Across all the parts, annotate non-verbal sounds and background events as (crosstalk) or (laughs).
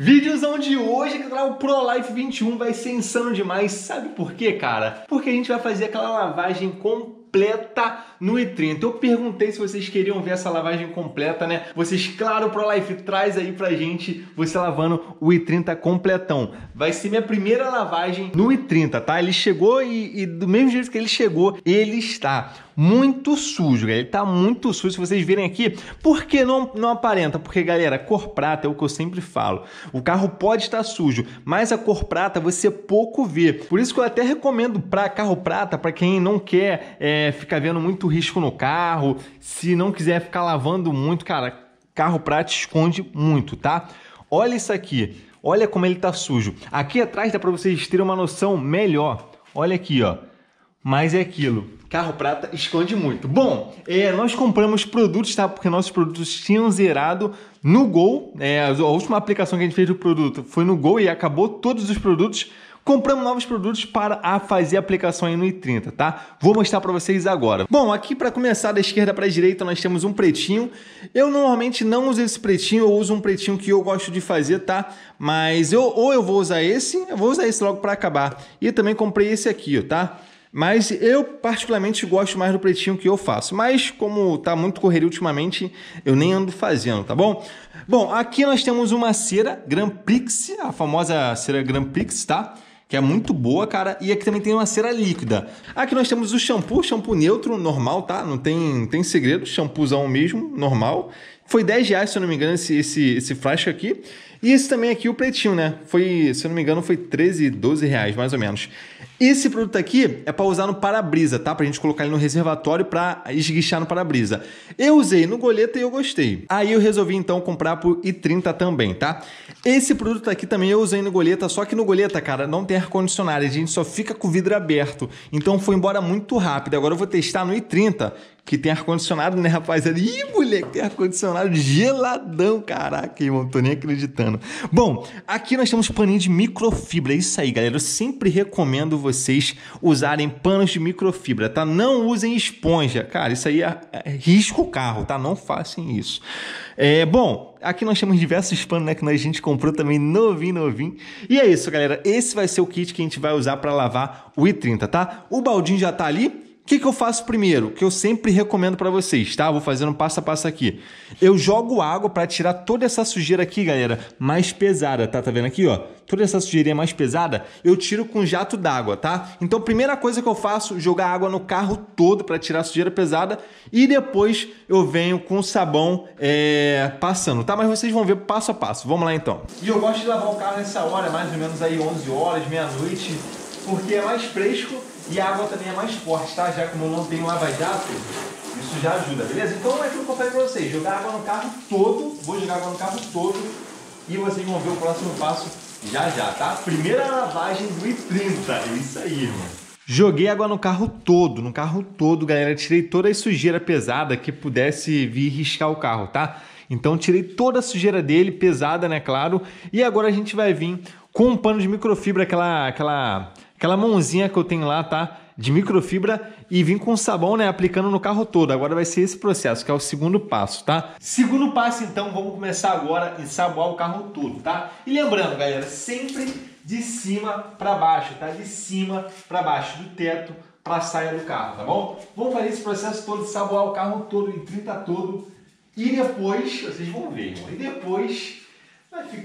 Vídeozão de hoje que o ProLife 21 vai ser insano demais. Sabe por quê, cara? Porque a gente vai fazer aquela lavagem completa no i30. Eu perguntei se vocês queriam ver essa lavagem completa, né? Vocês, claro, o ProLife traz aí pra gente você lavando o i30 completão. Vai ser minha primeira lavagem no i30, tá? Ele chegou e, e do mesmo jeito que ele chegou, ele está muito sujo, ele tá muito sujo. Se vocês virem aqui, por que não, não aparenta? Porque, galera, cor prata é o que eu sempre falo. O carro pode estar sujo, mas a cor prata você pouco vê. Por isso que eu até recomendo para carro prata, para quem não quer é, ficar vendo muito risco no carro, se não quiser ficar lavando muito, cara, carro prata esconde muito, tá? Olha isso aqui. Olha como ele tá sujo. Aqui atrás dá para vocês terem uma noção melhor. Olha aqui, ó. Mas é aquilo, carro prata esconde muito. Bom, é, nós compramos produtos, tá? Porque nossos produtos tinham zerado no Gol. É, a última aplicação que a gente fez do produto foi no Gol e acabou todos os produtos. Compramos novos produtos para a fazer aplicação aí no i30, tá? Vou mostrar para vocês agora. Bom, aqui para começar da esquerda para a direita nós temos um pretinho. Eu normalmente não uso esse pretinho, eu uso um pretinho que eu gosto de fazer, tá? Mas eu ou eu vou usar esse, eu vou usar esse logo para acabar. E também comprei esse aqui, tá? Mas eu particularmente gosto mais do pretinho que eu faço. Mas como tá muito correria ultimamente, eu nem ando fazendo, tá bom? Bom, aqui nós temos uma cera Grand Prix, a famosa cera Grand Prix, tá? que é muito boa, cara. E aqui também tem uma cera líquida. Aqui nós temos o shampoo, shampoo neutro, normal, tá? Não tem, tem segredo, shampoozão mesmo, normal. Foi 10 reais, se eu não me engano, esse, esse, esse frasco aqui. E esse também aqui, o pretinho, né? Foi, se eu não me engano, foi 13, 12 reais, mais ou menos. Esse produto aqui é para usar no para-brisa, tá? Pra gente colocar ele no reservatório para esguichar no para-brisa. Eu usei no goleta e eu gostei. Aí eu resolvi então comprar por I30 também, tá? Esse produto aqui também eu usei no goleta, só que no goleta, cara, não tem ar-condicionado, a gente só fica com o vidro aberto. Então foi embora muito rápido. Agora eu vou testar no I30, que tem ar-condicionado, né, rapaz? Ih, moleque, tem ar-condicionado geladão, caraca, irmão, tô nem acreditando. Bom, aqui nós temos paninho de microfibra, é isso aí, galera. Eu sempre recomendo você vocês usarem panos de microfibra, tá? Não usem esponja, cara, isso aí é, é risco carro, tá? Não façam isso. É, bom, aqui nós temos diversos panos né, que a gente comprou também novinho, novinho. E é isso, galera. Esse vai ser o kit que a gente vai usar para lavar o i30, tá? O baldinho já tá ali que, que eu faço primeiro? Que eu sempre recomendo para vocês, tá? Vou fazendo um passo a passo aqui. Eu jogo água para tirar toda essa sujeira aqui, galera, mais pesada, tá? Tá vendo aqui, ó? Toda essa sujeirinha mais pesada, eu tiro com jato d'água, tá? Então, primeira coisa que eu faço, jogar água no carro todo para tirar a sujeira pesada e depois eu venho com o sabão é, passando, tá? Mas vocês vão ver passo a passo. Vamos lá, então. E eu gosto de lavar o carro nessa hora, mais ou menos aí 11 horas, meia-noite porque é mais fresco e a água também é mais forte, tá? Já como eu não tenho lava-jato, isso já ajuda, beleza? Então é aquilo que eu falei pra vocês, jogar água no carro todo, vou jogar água no carro todo e vocês vão ver o próximo passo já já, tá? Primeira lavagem do I30, é isso aí, irmão. Joguei água no carro todo, no carro todo, galera. Tirei toda a sujeira pesada que pudesse vir riscar o carro, tá? Então tirei toda a sujeira dele, pesada, né, claro. E agora a gente vai vir com um pano de microfibra, aquela, aquela Aquela mãozinha que eu tenho lá, tá? De microfibra e vim com sabão, né? Aplicando no carro todo. Agora vai ser esse processo, que é o segundo passo, tá? Segundo passo, então, vamos começar agora em ensaboar o carro todo, tá? E lembrando, galera, sempre de cima para baixo, tá? De cima para baixo, do teto para a saia do carro, tá bom? Vamos fazer esse processo todo, saboar o carro todo em 30 todo e depois, vocês vão ver, e depois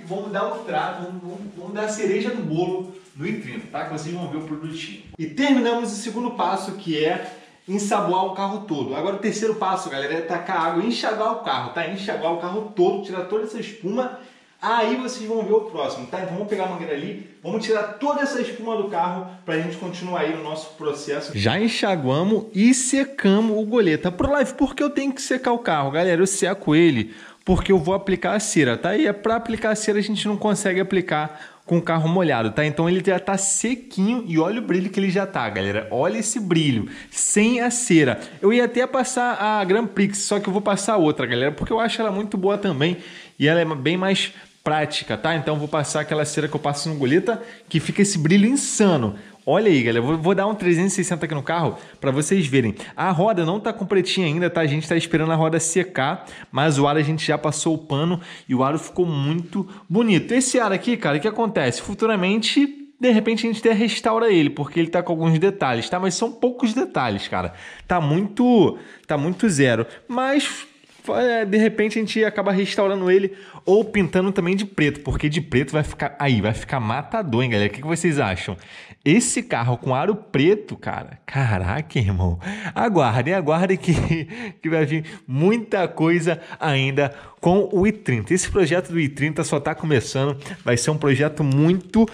vamos dar o um trato, vamos, vamos, vamos, dar a cereja no bolo no intrino, tá? Que vocês vão ver o produtinho. E terminamos o segundo passo, que é ensaboar o carro todo. Agora o terceiro passo, galera, é tacar água e enxaguar o carro, tá? Enxaguar o carro todo, tirar toda essa espuma, aí vocês vão ver o próximo, tá? Então vamos pegar a mangueira ali, vamos tirar toda essa espuma do carro para a gente continuar aí o nosso processo. Já enxaguamos e secamos o goleta. Tá pro live, por que eu tenho que secar o carro, galera? Eu seco ele porque eu vou aplicar a cera, tá? E é para aplicar a cera a gente não consegue aplicar com o carro molhado, tá? Então ele já tá sequinho e olha o brilho que ele já tá, galera. Olha esse brilho, sem a cera. Eu ia até passar a Grand Prix, só que eu vou passar outra, galera, porque eu acho ela muito boa também e ela é bem mais prática, tá? Então vou passar aquela cera que eu passo no goleta, que fica esse brilho insano. Olha aí, galera, vou, vou dar um 360 aqui no carro para vocês verem. A roda não tá completinha ainda, tá? A gente tá esperando a roda secar, mas o aro a gente já passou o pano e o aro ficou muito bonito. Esse aro aqui, cara, o que acontece? Futuramente de repente a gente até restaura ele, porque ele tá com alguns detalhes, tá? Mas são poucos detalhes, cara. Tá muito, tá muito zero, mas é, de repente a gente acaba restaurando ele ou pintando também de preto, porque de preto vai ficar aí, vai ficar matador, hein, galera? O que, vocês acham? Esse carro com aro preto, cara, caraca, irmão. Aguardem, aguardem que, (laughs) que vai vir muita coisa ainda com o i30. Esse projeto do i30 só tá começando, vai ser um projeto muito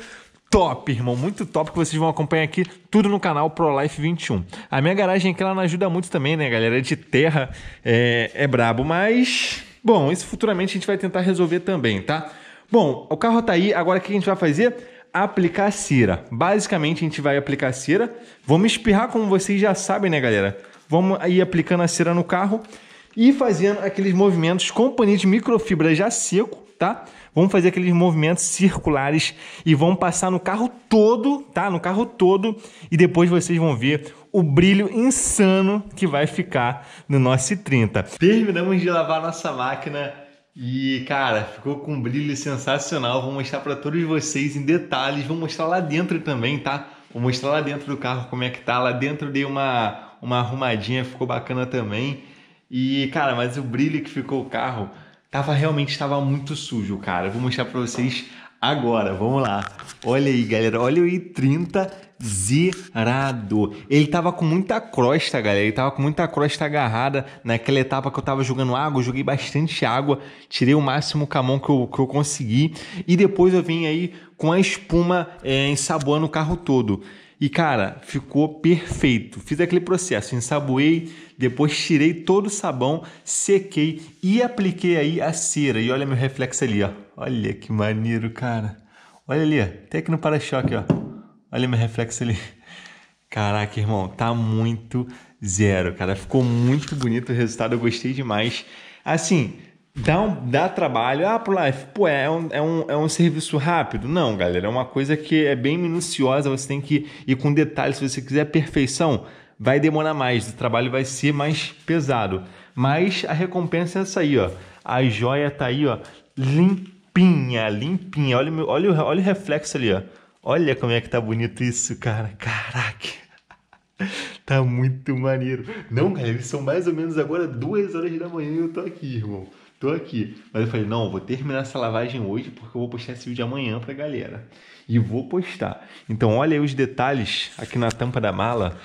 top, irmão. Muito top que vocês vão acompanhar aqui tudo no canal ProLife 21. A minha garagem aqui ela não ajuda muito também, né, galera? É de terra é, é brabo, mas. Bom, isso futuramente a gente vai tentar resolver também, tá? Bom, o carro tá aí, agora o que a gente vai fazer? Aplicar cera. Basicamente a gente vai aplicar cera. Vamos espirrar, como vocês já sabem, né, galera? Vamos aí aplicando a cera no carro e fazendo aqueles movimentos com paninho de microfibra já seco tá? Vamos fazer aqueles movimentos circulares e vamos passar no carro todo, tá? No carro todo e depois vocês vão ver o brilho insano que vai ficar no nosso c 30 Terminamos de lavar nossa máquina e, cara, ficou com um brilho sensacional. Vou mostrar para todos vocês em detalhes, vou mostrar lá dentro também, tá? Vou mostrar lá dentro do carro como é que tá. Lá dentro dei uma, uma arrumadinha, ficou bacana também. E, cara, mas o brilho que ficou o carro Tava realmente estava muito sujo, cara. Eu vou mostrar para vocês agora. Vamos lá. Olha aí, galera. Olha o i30 zerado. Ele tava com muita crosta, galera. Ele tava com muita crosta agarrada naquela etapa que eu tava jogando água. Eu joguei bastante água, tirei o máximo camão que eu, que eu consegui. E depois eu vim aí com a espuma é, ensaboando o carro todo. E cara, ficou perfeito. Fiz aquele processo, ensaboei, depois tirei todo o sabão, sequei e apliquei aí a cera. E olha meu reflexo ali, ó. Olha que maneiro, cara. Olha ali, até aqui no para-choque, ó. Olha meu reflexo ali. Caraca, irmão, tá muito zero, cara. Ficou muito bonito o resultado, eu gostei demais. Assim, Dá, um, dá trabalho. Ah, pro Life, pô, é um, é, um, é um serviço rápido? Não, galera. É uma coisa que é bem minuciosa, você tem que ir com detalhes. Se você quiser perfeição, vai demorar mais, o trabalho vai ser mais pesado. Mas a recompensa é essa aí, ó. A joia tá aí, ó, limpinha, limpinha. Olha, meu, olha, o, olha o reflexo ali, ó. Olha como é que tá bonito isso, cara. Caraca. Tá muito maneiro. Não, galera, é, são mais ou menos agora duas horas da manhã e eu tô aqui, irmão. Tô aqui. Mas eu falei, não, vou terminar essa lavagem hoje porque eu vou postar esse vídeo amanhã pra galera. E vou postar. Então olha aí os detalhes aqui na tampa da mala.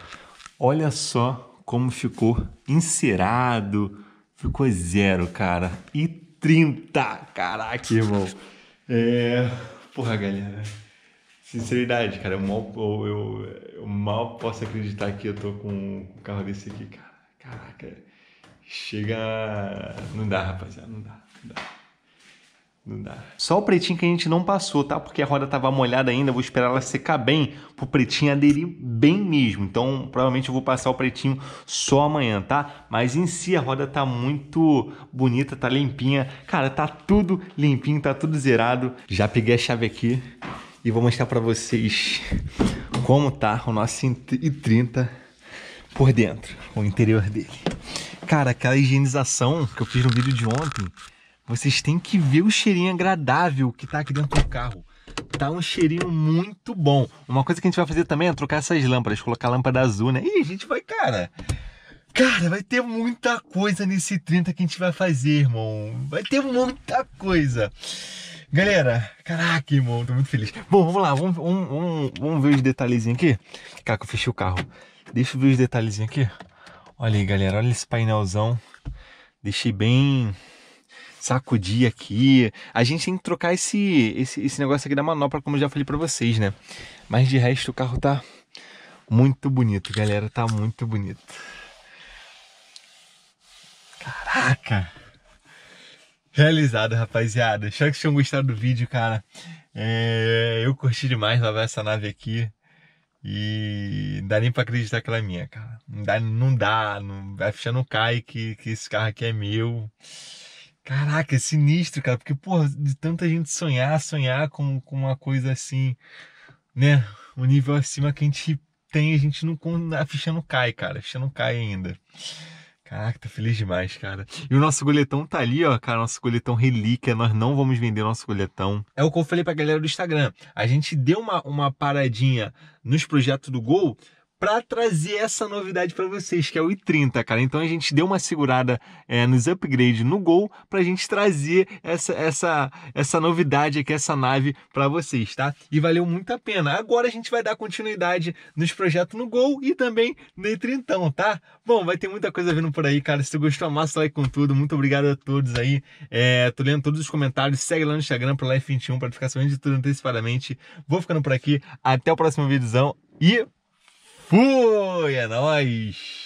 Olha só como ficou encerado. Ficou zero, cara. E 30, caraca, irmão. É... Porra, galera. Sinceridade, cara, eu mal, eu, eu mal posso acreditar que eu tô com um carro desse aqui, cara. Caraca, chega. Não dá, rapaziada, não dá, não dá. Não dá. Só o pretinho que a gente não passou, tá? Porque a roda tava molhada ainda, vou esperar ela secar bem pro pretinho aderir bem mesmo. Então, provavelmente eu vou passar o pretinho só amanhã, tá? Mas em si a roda tá muito bonita, tá limpinha. Cara, tá tudo limpinho, tá tudo zerado. Já peguei a chave aqui e vou mostrar para vocês como tá o nosso i30 por dentro, o interior dele. Cara, aquela higienização que eu fiz no vídeo de ontem, vocês têm que ver o cheirinho agradável que tá aqui dentro do carro. Tá um cheirinho muito bom. Uma coisa que a gente vai fazer também é trocar essas lâmpadas, colocar a lâmpada azul, né? E a gente vai, cara, Cara, vai ter muita coisa nesse 30 que a gente vai fazer, irmão. Vai ter muita coisa. Galera, caraca, irmão, tô muito feliz. Bom, vamos lá, vamos, vamos, vamos ver os detalhezinhos aqui. Caraca, eu fechei o carro. Deixa eu ver os detalhezinhos aqui. Olha aí, galera, olha esse painelzão. Deixei bem sacudir aqui. A gente tem que trocar esse, esse, esse negócio aqui da manopla, como eu já falei pra vocês, né? Mas de resto o carro tá muito bonito, galera. Tá muito bonito. Caraca! realizado, rapaziada. Espero que vocês tenham gostado do vídeo, cara. É, eu curti demais lavar essa nave aqui. E não dá nem pra acreditar que ela é minha, cara. Não dá, não dá. Não, a ficha não cai que, que esse carro aqui é meu. Caraca, é sinistro, cara. Porque, porra, de tanta gente sonhar, sonhar com, com uma coisa assim, né? Um nível acima que a gente tem, a gente não. A ficha não cai, cara. A ficha não cai ainda. Caraca, tô feliz demais, cara. E o nosso goletão tá ali, ó, cara. Nosso goletão relíquia. Nós não vamos vender nosso goletão É o que eu falei pra galera do Instagram. A gente deu uma, uma paradinha nos projetos do Gol para trazer essa novidade para vocês, que é o i30, cara. Então a gente deu uma segurada é, nos upgrades no Gol para a gente trazer essa, essa, essa novidade aqui, essa nave para vocês, tá? E valeu muito a pena. Agora a gente vai dar continuidade nos projetos no Gol e também no i30, tá? Bom, vai ter muita coisa vindo por aí, cara. Se tu gostou, amassa like com tudo. Muito obrigado a todos aí. É, tô lendo todos os comentários. Segue lá no Instagram pro Life21 para ficar sabendo de tudo antecipadamente. Vou ficando por aqui. Até o próximo vídeozão e Fui, é nóis!